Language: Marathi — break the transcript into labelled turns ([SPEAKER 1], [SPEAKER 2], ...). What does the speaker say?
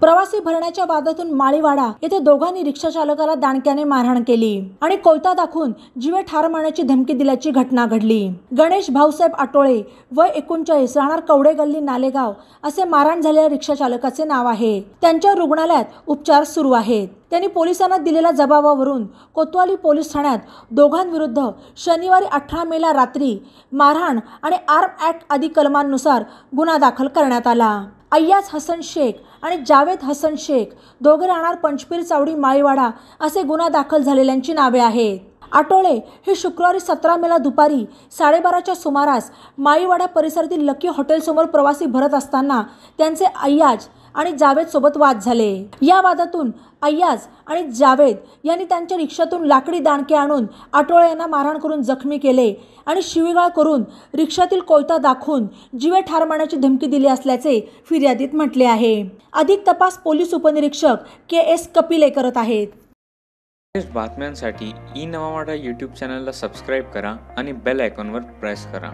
[SPEAKER 1] प्रवासी भरण्याच्या वादातून माळीवाडा येथे दोघांनी रिक्षा चालकाला दाणक्याने मारहाण केली आणि कोयता दाखवून जीवे ठार मारण्याची धमकी दिल्याची घटना घडली गणेश भाऊसाहेब आटोळे व एकोणचाळीस राहणार कवडे गल्ली नालेगाव असे मारहाण झालेल्या रिक्षा चालकाचे नाव आहे त्यांच्या रुग्णालयात उपचार सुरू आहेत त्यांनी पोलिसांना दिलेल्या जबाबावरून कोतवाली पोलीस ठाण्यात दोघांविरुद्ध शनिवारी अठरा मेला रात्री मारहाण आणि आर्म ॲक्ट आदी कलमांनुसार गुन्हा दाखल करण्यात आला अय्याज हसन शेख आणि जावेद हसन शेख दोघं राहणार पंचपीर चावडी माळीवाडा असे गुन्हा दाखल झालेल्यांची नावे आहेत आटोळे हे शुक्रवारी सतरा मेला दुपारी साडेबाराच्या सुमारास माईवाडा परिसरातील लकी हॉटेलसमोर प्रवासी भरत असताना त्यांचे अय्याज आणि सोबत वाद झाले या वादातून अय्याज आणि जावेद यांनी त्यांच्या रिक्षातून लाकडी दाणके आणून आटोळे यांना मारहाण करून जखमी केले आणि शिवीगाळ करून रिक्षातील कोयता दाखवून जीवे ठार मारण्याची धमकी दिली असल्याचे फिर्यादीत म्हटले आहे अधिक तपास पोलीस उपनिरीक्षक के एस कपिले करत आहेत
[SPEAKER 2] बातम्यांसाठी ई नवामाडा यूट्यूब चॅनलला सबस्क्राईब करा आणि बेल आयकॉनवर प्रेस करा